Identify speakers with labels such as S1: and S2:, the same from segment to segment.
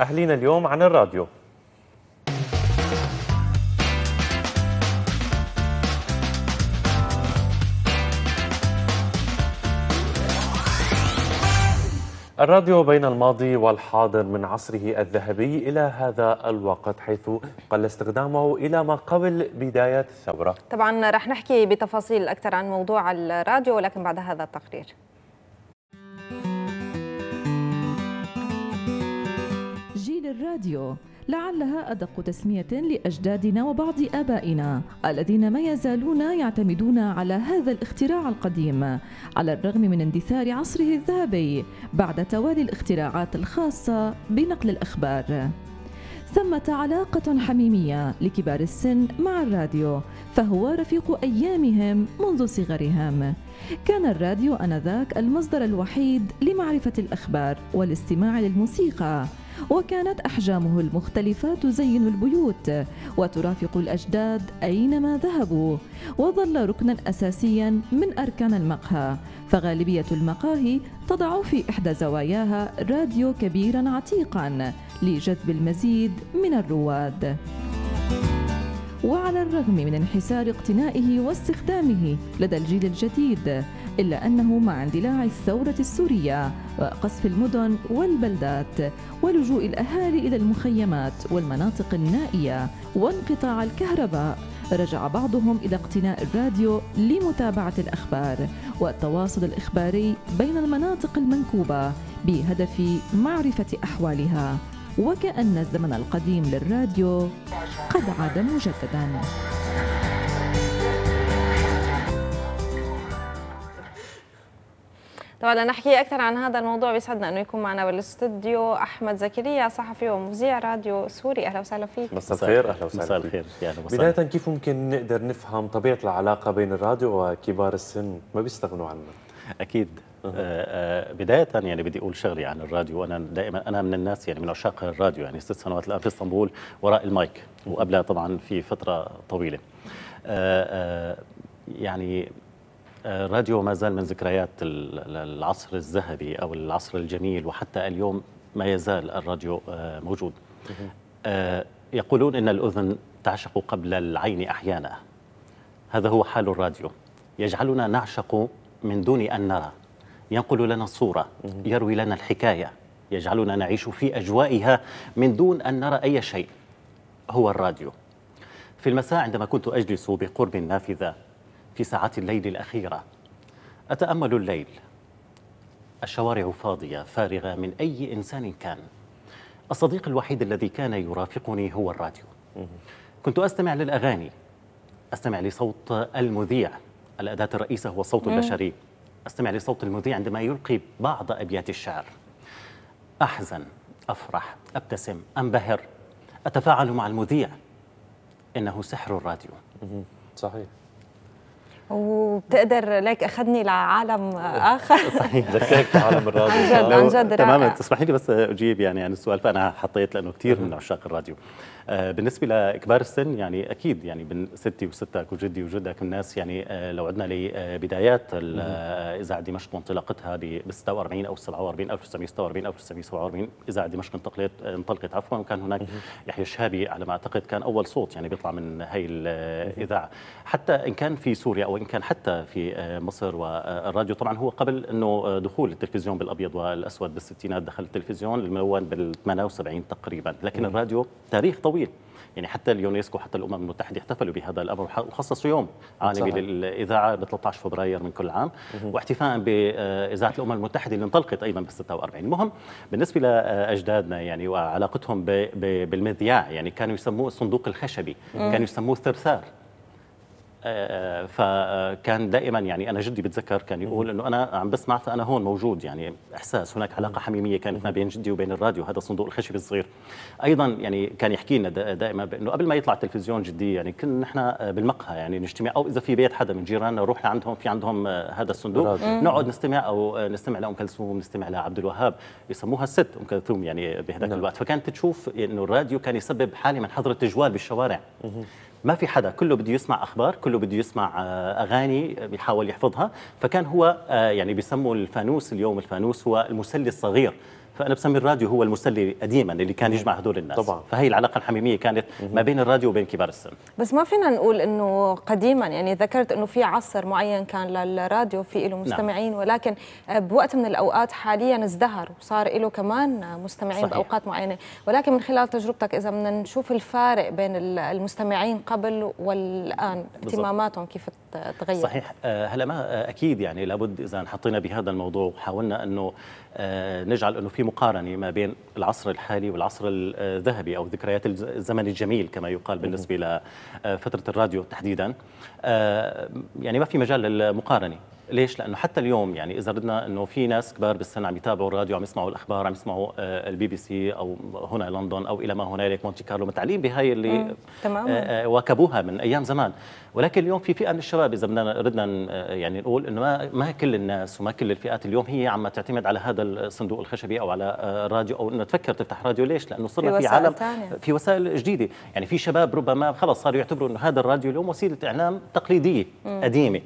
S1: أهلينا اليوم عن الراديو الراديو بين الماضي والحاضر من عصره الذهبي إلى هذا الوقت حيث قل استخدامه إلى ما قبل بداية الثورة
S2: طبعا رح نحكي بتفاصيل أكثر عن موضوع الراديو ولكن بعد هذا التقرير
S3: الراديو لعلها أدق تسمية لأجدادنا وبعض آبائنا الذين ما يزالون يعتمدون على هذا الاختراع القديم على الرغم من اندثار عصره الذهبي بعد توالي الاختراعات الخاصة بنقل الأخبار ثمة علاقة حميمية لكبار السن مع الراديو فهو رفيق أيامهم منذ صغرهم كان الراديو آنذاك المصدر الوحيد لمعرفة الأخبار والاستماع للموسيقى وكانت أحجامه المختلفة تزين البيوت وترافق الأجداد أينما ذهبوا وظل ركنا أساسيا من أركان المقهى فغالبية المقاهي تضع في إحدى زواياها راديو كبيرا عتيقا لجذب المزيد من الرواد وعلى الرغم من انحسار اقتنائه واستخدامه لدى الجيل الجديد إلا أنه مع اندلاع الثورة السورية وقصف المدن والبلدات ولجوء الأهالي إلى المخيمات والمناطق النائية وانقطاع الكهرباء رجع بعضهم إلى اقتناء الراديو لمتابعة الأخبار والتواصل الإخباري بين المناطق المنكوبة بهدف معرفة أحوالها وكأن الزمن القديم للراديو قد عاد مجدداً
S2: طبعا نحكي اكثر عن هذا الموضوع بيسعدنا انه يكون معنا بالاستوديو احمد زكريا صحفي ومذيع راديو سوري اهلا وسهلا فيك مساء
S1: الخير اهلا وسهلا مساء الخير يعني بدايه كيف ممكن نقدر نفهم طبيعه العلاقه بين الراديو وكبار السن ما بيستغنوا عنه اكيد آه، آه، بداية يعني بدي أقول شغلي عن الراديو أنا دائما أنا من الناس يعني من عشاق الراديو يعني ست سنوات الآن في اسطنبول وراء المايك وقبلها طبعا في فترة طويلة آه، يعني الراديو ما زال من ذكريات العصر الذهبي او العصر الجميل وحتى اليوم ما يزال الراديو آه، موجود آه، يقولون ان الاذن تعشق قبل العين احيانا هذا هو حال الراديو يجعلنا نعشق من دون ان نرى ينقل لنا الصوره يروي لنا الحكايه يجعلنا نعيش في اجوائها من دون ان نرى اي شيء هو الراديو في المساء عندما كنت اجلس بقرب النافذه في ساعات الليل الأخيرة أتأمل الليل الشوارع فاضية فارغة من أي إنسان كان الصديق الوحيد الذي كان يرافقني هو الراديو كنت أستمع للأغاني أستمع لصوت المذيع الأداة الرئيسة هو الصوت البشري أستمع لصوت المذيع عندما يلقي بعض أبيات الشعر أحزن أفرح أبتسم أنبهر أتفاعل مع المذيع إنه سحر الراديو صحيح
S2: وبتقدر ليك اخذني لعالم اخر
S1: صحيح ذكرك بعالم الراديو عن جد عن جد تماما تسمحي لي بس اجيب يعني عن السؤال فانا حطيت لانه كثير من عشاق الراديو آه، بالنسبه لكبار السن يعني اكيد يعني بين ستي وستك وجدي وجدك الناس يعني آه، لو عدنا لبدايات آه، اذاعه دمشق وانطلاقتها ب 46 او 47 1946 1947 اذاعه دمشق انتقلت انطلقت عفوا وكان هناك يحيى الشهابي على ما اعتقد كان اول صوت يعني بيطلع من هي الاذاعه حتى ان كان في سوريا او وان كان حتى في آه، مصر والراديو طبعا هو قبل انه آه، دخول التلفزيون بالابيض والاسود بالستينات دخل التلفزيون الملون بال 78 تقريبا لكن الراديو تاريخ طويل يعني حتى اليونسكو حتى الامم المتحده احتفلوا بهذا الامر وخصصوا يوم عالمي للاذاعه ب 13 فبراير من كل عام واحتفاء باذاعه الامم المتحده اللي انطلقت ايضا بال 46 المهم بالنسبه لاجدادنا يعني وعلاقتهم بالمذياع يعني كانوا يسموه الصندوق الخشبي كانوا يسموه الثرثار فكان دائما يعني انا جدي بتذكر كان يقول انه انا عم بسمع فانا هون موجود يعني احساس هناك علاقه حميميه كانت ما بين جدي وبين الراديو هذا الصندوق الخشبي الصغير ايضا يعني كان يحكي لنا دائما بانه قبل ما يطلع التلفزيون جدي يعني كنا نحن بالمقهى يعني نجتمع او اذا في بيت حدا من جيراننا نروح لعندهم في عندهم هذا الصندوق نقعد نستمع او نستمع لام كلثوم نستمع لعبد الوهاب يسموها الست ام كلثوم يعني بهذاك نعم. الوقت فكانت تشوف انه الراديو كان يسبب حاله من حظر التجوال بالشوارع ما في حدا كله بده يسمع اخبار كله بده يسمع آه، اغاني بيحاول يحفظها فكان هو آه، يعني بيسموا الفانوس اليوم الفانوس هو المسلي الصغير فانا بسمي الراديو هو المسلي قديما اللي كان يجمع هدول الناس طبعا. فهي العلاقه الحميميه كانت ما بين الراديو وبين كبار السن
S2: بس ما فينا نقول انه قديما يعني ذكرت انه في عصر معين كان للراديو في له نعم. مستمعين نعم. ولكن بوقت من الاوقات حاليا ازدهر وصار له كمان مستمعين صحيح. باوقات معينه ولكن من خلال تجربتك اذا بدنا نشوف الفارق بين المستمعين قبل والان اهتماماتهم كيف تغير صحيح
S1: آه، هلا ما آه، اكيد يعني لابد اذا حطينا بهذا الموضوع وحاولنا انه آه، نجعل انه في مقارنه ما بين العصر الحالي والعصر الذهبي او ذكريات الزمن الجميل كما يقال بالنسبه لفتره آه، الراديو تحديدا آه، يعني ما في مجال للمقارنه ليش؟ لانه حتى اليوم يعني اذا بدنا انه في ناس كبار بالسن عم يتابعوا الراديو عم يسمعوا الاخبار عم يسمعوا آه، البي بي سي او هنا لندن او الى ما هنالك مونتي كارلو متعلقين بهاي اللي
S2: تماما آه،
S1: آه، واكبوها من ايام زمان ولكن اليوم في فئه من الشباب اذا بدنا ردنا يعني نقول انه ما, ما كل الناس وما كل الفئات اليوم هي عم تعتمد على هذا الصندوق الخشبي او على الراديو او انه تفكر تفتح راديو ليش؟ لانه صرنا في, في عالم تانية. في وسائل جديده يعني في شباب ربما خلص صاروا يعتبروا انه هذا الراديو اليوم وسيله اعلام تقليديه مم. قديمه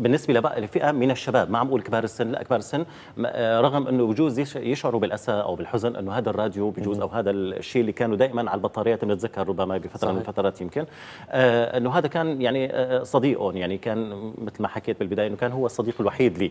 S1: بالنسبه لبقى لفئه من الشباب ما عم اقول كبار السن لا كبار السن آه، رغم انه بجوز يشعروا بالاسى او بالحزن انه هذا الراديو بجوز او هذا الشيء اللي كانوا دائما على البطاريات بنتذكر ربما بفتره صحيح. من الفترات يمكن آه، انه هذا كان يعني آه، صديقهم يعني كان مثل ما حكيت بالبدايه انه كان هو الصديق الوحيد لي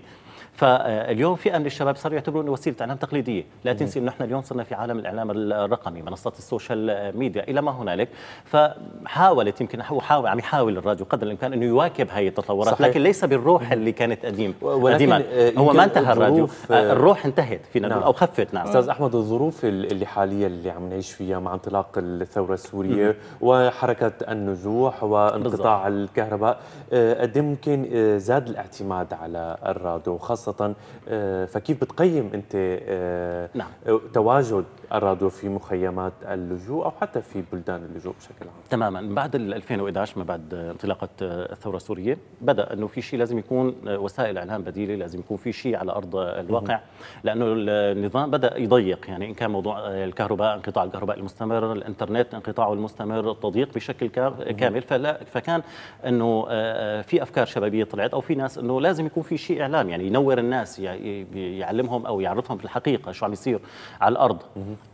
S1: فاليوم فئه من الشباب صاروا يعتبروا انه وسيله اعلام تقليديه لا تنسي انه نحن اليوم صرنا في عالم الاعلام الرقمي منصات السوشيال ميديا الى ما هنالك فحاولت يمكن هو حاول عم يحاول الراديو قدر الامكان انه يواكب هذه التطورات صحيح. لكن ليس الروح اللي كانت قديم قديما هو ما انتهى الراديو آه، آه، الروح انتهت فينا نعم. او خفت نعم استاذ احمد الظروف اللي حاليا اللي عم نعيش فيها مع انطلاق الثوره السوريه وحركه النزوح وانقطاع الكهرباء آه، قد إيه ممكن زاد الاعتماد على الراديو خاصه فكيف بتقيم انت نعم. تواجد الراديو في مخيمات اللجوء او حتى في بلدان اللجوء بشكل عام تماما بعد 2011 ما بعد انطلاقه الثوره السوريه بدا انه في شيء لازم لازم يكون آه، وسائل اعلام بديله لازم يكون في شيء على ارض الواقع لانه النظام بدا يضيق يعني ان كان موضوع آه، الكهرباء انقطاع الكهرباء المستمر الانترنت انقطاعه المستمر التضييق بشكل كامل فلا فكان انه آه، في افكار شبابيه طلعت او في ناس انه لازم يكون في شيء اعلام يعني ينور الناس يعلمهم او يعرفهم في الحقيقه شو عم يصير على الارض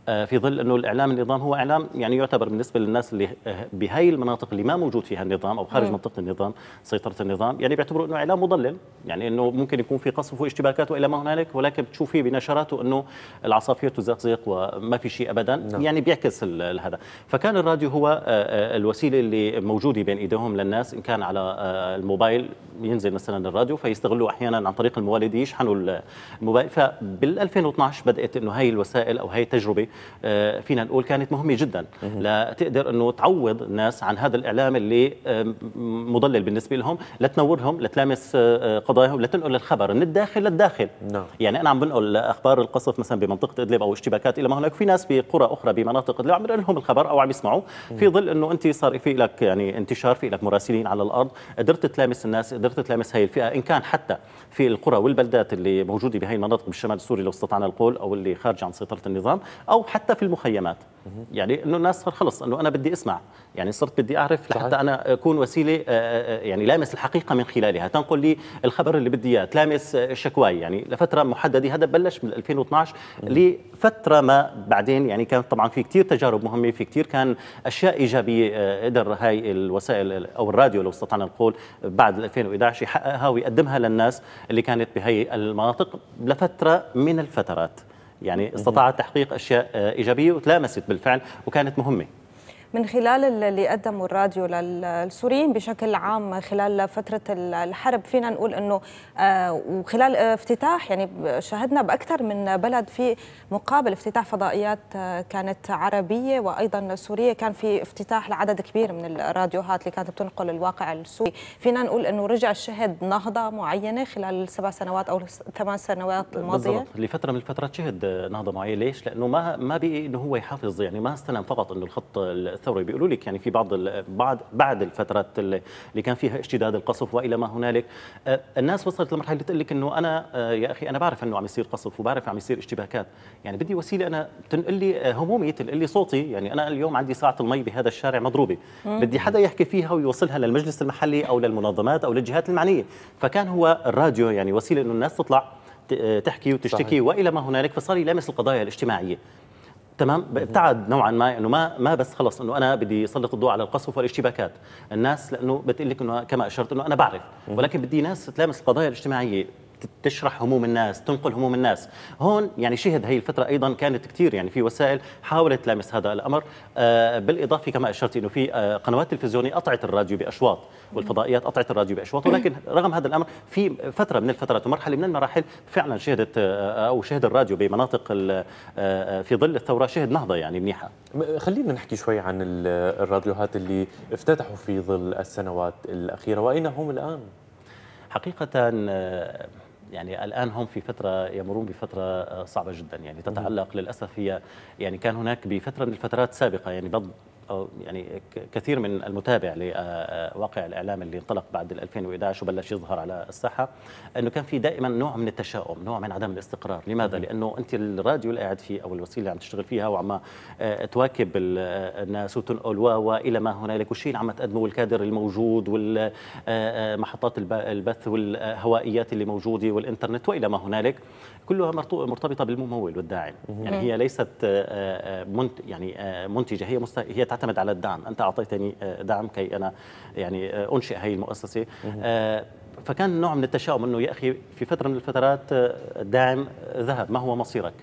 S1: في ظل انه الاعلام النظام هو اعلام يعني يعتبر بالنسبه للناس اللي بهي المناطق اللي ما موجود فيها النظام او خارج منطقه النظام سيطره النظام يعني بيعتبروا انه انه اعلام مضلل يعني انه ممكن يكون في قصف واشتباكات والى ما هنالك ولكن بتشوفيه بنشراته انه العصافير تزقزق وما في شيء ابدا نعم. يعني بيعكس هذا فكان الراديو هو آه، آه، الوسيله اللي موجوده بين ايديهم للناس ان كان على آه، الموبايل ينزل مثلا الراديو فيستغلوا احيانا عن طريق الموالد يشحنوا الموبايل فبال 2012 بدات انه هاي الوسائل او هاي التجربه آه، فينا نقول كانت مهمه جدا لتقدر انه تعوض الناس عن هذا الاعلام اللي مضلل بالنسبه لهم لتنورهم لتلامس آه، قضاياهم لتنقل الخبر من الداخل للداخل نعم. يعني انا عم بنقل اخبار القصف مثلا بمنطقه ادلب او اشتباكات الى ما هناك في ناس بقرى اخرى بمناطق ادلب عم بنقل لهم الخبر او عم يسمعوا في ظل انه انت صار في لك يعني انتشار في لك مراسلين على الارض قدرت تلامس الناس قدرت تلامس هاي الفئه ان كان حتى في القرى والبلدات اللي موجوده بهي المناطق بالشمال السوري لو استطعنا القول او اللي خارج عن سيطره النظام او حتى في المخيمات يعني انه الناس صار خلص انه انا بدي اسمع يعني صرت بدي اعرف لحتى انا اكون وسيله آه، آه، آه، يعني لامس الحقيقه من خلالها تنقل لي الخبر اللي بدي اياه تلامس شكواي يعني لفتره محدده هذا بلش من 2012 لفتره ما بعدين يعني كانت طبعا في كثير تجارب مهمه في كثير كان اشياء ايجابيه قدر هاي الوسائل او الراديو لو استطعنا نقول بعد 2011 يحققها ويقدمها للناس اللي كانت بهي المناطق لفتره من الفترات يعني استطاعت تحقيق أشياء إيجابية وتلامست بالفعل وكانت مهمة
S2: من خلال اللي قدمه الراديو للسوريين بشكل عام خلال فترة الحرب فينا نقول أنه آه، وخلال افتتاح يعني شاهدنا بأكثر من بلد في مقابل افتتاح فضائيات آه، كانت عربية وأيضا سورية كان في افتتاح لعدد كبير من الراديوهات اللي كانت بتنقل الواقع السوري فينا نقول أنه رجع شهد نهضة معينة خلال السبع سنوات أو الثمان سنوات الماضية بالضبط
S1: لفترة من الفترات شهد نهضة معينة ليش؟ لأنه ما ما بقي أنه هو يحافظ يعني ما استلم فقط أنه الخط الثوري بيقولوا لك يعني في بعض بعد بعد الفترات اللي كان فيها اشتداد القصف والى ما هنالك أه، الناس وصلت لمرحله تقول لك انه انا أه، يا اخي انا بعرف انه عم يصير قصف وبعرف عم يصير اشتباكات يعني بدي وسيله انا تنقل لي أه، همومي تنقل لي صوتي يعني انا اليوم عندي ساعه المي بهذا الشارع مضروبه بدي حدا يحكي فيها ويوصلها للمجلس المحلي او للمنظمات او للجهات المعنيه فكان هو الراديو يعني وسيله انه الناس تطلع تحكي وتشتكي والى ما هنالك فصار يلامس القضايا الاجتماعيه تمام ابتعد نوعا ما انه ما ما بس خلص انه انا بدي اسلط الضوء على القصف والاشتباكات الناس لانه بتقول لك انه كما اشرت انه انا بعرف ولكن بدي ناس تلامس القضايا الاجتماعيه تشرح هموم الناس تنقل هموم الناس هون يعني شهد هي الفترة أيضا كانت كثير يعني في وسائل حاولت تلامس هذا الأمر آه، بالإضافة كما أشرت أنه في آه، قنوات تلفزيونية قطعت الراديو بأشواط والفضائيات قطعت الراديو بأشواط ولكن رغم هذا الأمر في فترة من الفترات ومرحلة من المراحل فعلا شهدت آه، أو شهد الراديو بمناطق في ظل الثورة شهد نهضة يعني منيحة خلينا نحكي شوي عن الراديوهات اللي افتتحوا في ظل السنوات الأخيرة وأين هم الآن؟ حقيقة يعني الان هم في فتره يمرون بفتره آه، صعبه جدا يعني تتعلق للاسف هي يعني كان هناك بفتره من الفترات السابقه يعني أو يعني كثير من المتابع لواقع الاعلام اللي انطلق بعد 2011 وبلش يظهر على الساحه انه كان في دائما نوع من التشاؤم، نوع من عدم الاستقرار، لماذا؟ لانه انت الراديو اللي قاعد فيه او الوسيله اللي عم تشتغل فيها وعم آه، تواكب آه، الناس وتنقل والى ما هنالك والشيء اللي عم تقدمه والكادر الموجود والمحطات آه، البث والهوائيات اللي موجوده والانترنت والى ما هنالك، كلها مرتبطه بالممول والداعم، يعني هي ليست منت يعني منتجه هي هي تعتمد على الدعم انت اعطيتني آه، دعم كي انا يعني آه، انشئ هي المؤسسه آه، فكان نوع من التشاؤم انه يا اخي في فتره من الفترات الدعم ذهب ما هو مصيرك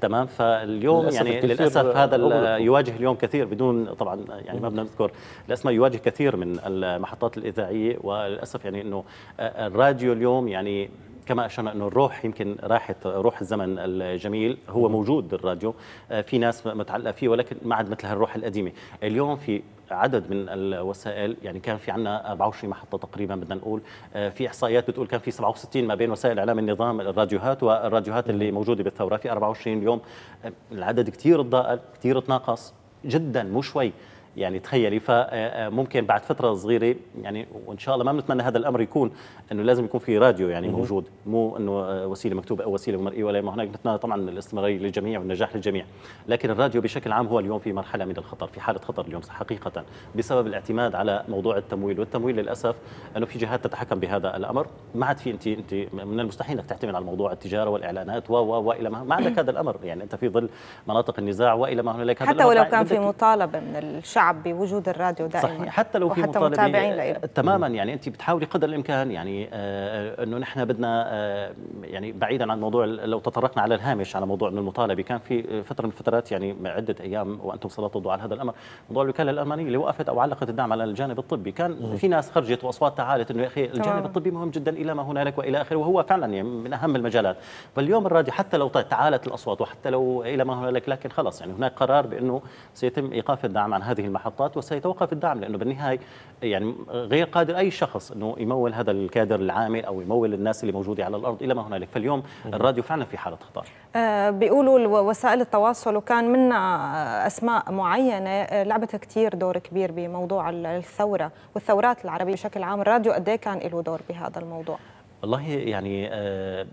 S1: تمام فاليوم للأسف يعني للاسف هذا يواجه اليوم كثير بدون طبعا يعني ما بدنا نذكر الاسماء يواجه كثير من المحطات الاذاعيه وللاسف يعني انه الراديو اليوم يعني كما اشرنا انه الروح يمكن راحت روح الزمن الجميل هو موجود الراديو آه، في ناس متعلقه فيه ولكن ما عاد مثل هالروح القديمه اليوم في عدد من الوسائل يعني كان في عندنا 24 محطه تقريبا بدنا نقول آه، في احصائيات بتقول كان في 67 ما بين وسائل اعلام النظام الراديوهات والراديوهات اللي موجوده بالثوره في 24 اليوم آه، العدد كثير تضاءل كثير تناقص جدا مو شوي يعني تخيلي فممكن آه، آه، بعد فتره صغيره يعني وان شاء الله ما بنتمنى هذا الامر يكون انه لازم يكون في راديو يعني موجود مو انه آه، وسيله مكتوبه او وسيله مرئيه ولا ما هناك نتمنى طبعا الاستمراريه للجميع والنجاح للجميع لكن الراديو بشكل عام هو اليوم في مرحله من الخطر في حاله خطر اليوم حقيقه بسبب الاعتماد على موضوع التمويل والتمويل للاسف انه في جهات تتحكم بهذا الامر ما عاد في انت انت من المستحيل انك تعتمد على موضوع التجاره والاعلانات و و والى ما, ما عندك هذا الامر يعني انت في ظل مناطق النزاع والى ما هنالك حتى ولو كان في
S2: مطالبه من الشعب الشعب بوجود الراديو دائما صحيح حتى لو في وحتى متابعين آه، تماما
S1: يعني انت بتحاولي قدر الامكان يعني آه،, آه انه نحن بدنا آه يعني بعيدا عن موضوع لو تطرقنا على الهامش على موضوع انه المطالبه كان في آه، فتره من الفترات يعني عده ايام وانتم سلطتوا على هذا الامر موضوع الوكاله الالمانيه اللي وقفت او علقت الدعم على الجانب الطبي كان مم. في ناس خرجت واصوات تعالت انه يا اخي الجانب الطبي مهم جدا الى ما هنالك والى اخره وهو فعلا يعني من اهم المجالات فاليوم الراديو حتى لو تعالت الاصوات وحتى لو الى ما هنالك لكن خلص يعني هناك قرار بانه سيتم ايقاف الدعم عن هذه المحطات وسيتوقف الدعم لانه بالنهايه يعني غير قادر اي شخص انه يمول هذا الكادر العامل او يمول الناس اللي موجوده على الارض الى ما هنالك فاليوم الراديو فعلا في حاله خطر
S2: آه، بيقولوا وسائل التواصل وكان منا اسماء معينه آه، لعبت كثير دور كبير بموضوع الثوره والثورات العربيه بشكل عام الراديو قد إيه كان له دور بهذا الموضوع
S1: والله يعني آه،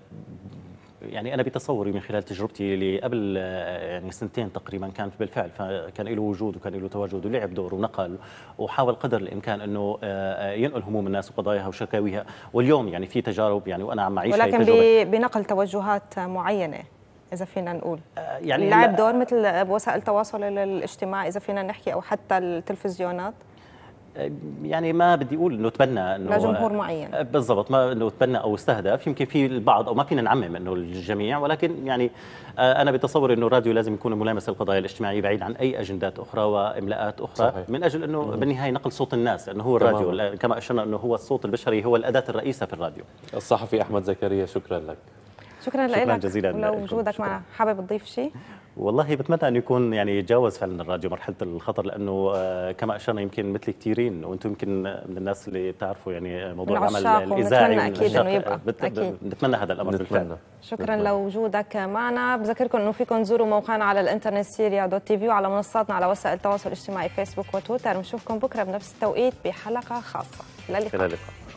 S1: يعني انا بتصوري من خلال تجربتي اللي قبل آه، يعني سنتين تقريبا كانت بالفعل فكان له وجود وكان له تواجد ولعب دور ونقل وحاول قدر الامكان انه آه، آه، ينقل هموم الناس وقضاياها وشكاويها واليوم يعني في تجارب يعني وانا عم اعيش ولكن
S2: بنقل توجهات معينه اذا فينا نقول
S1: يعني لعب دور
S2: مثل وسائل التواصل الاجتماعي اذا فينا نحكي او حتى التلفزيونات
S1: يعني ما بدي اقول انه تبنى انه لجمهور معين آه، بالضبط ما انه تبنى او استهدف يمكن في البعض او ما فينا نعمم انه الجميع ولكن يعني آه، انا بتصور انه الراديو لازم يكون ملامس للقضايا الاجتماعيه بعيد عن اي اجندات اخرى واملاءات اخرى صحيح. من اجل انه بالنهايه نقل صوت الناس لانه هو الراديو طبعا. كما اشرنا انه هو الصوت البشري هو الاداه الرئيسه في الراديو الصحفي احمد زكريا شكرا لك
S2: شكرا, شكرا لك جزيلا لوجودك معنا حابب تضيف شيء
S1: والله بتمنى انه يكون يعني يتجاوز فعلا الراديو مرحله الخطر لانه آه، كما اشرنا يمكن مثل كثيرين وانتم يمكن من الناس اللي بتعرفوا يعني موضوع العمل الاذاعي اكيد انه يبقى بت... اكيد بنتمنى هذا الامر بالفعل
S2: شكرا, شكرا لوجودك معنا بذكركم انه فيكم تزوروا موقعنا على الانترنت سيريا دوت تي في وعلى منصاتنا على وسائل التواصل الاجتماعي فيسبوك وتويتر بنشوفكم بكره بنفس التوقيت بحلقه خاصه
S1: للقاء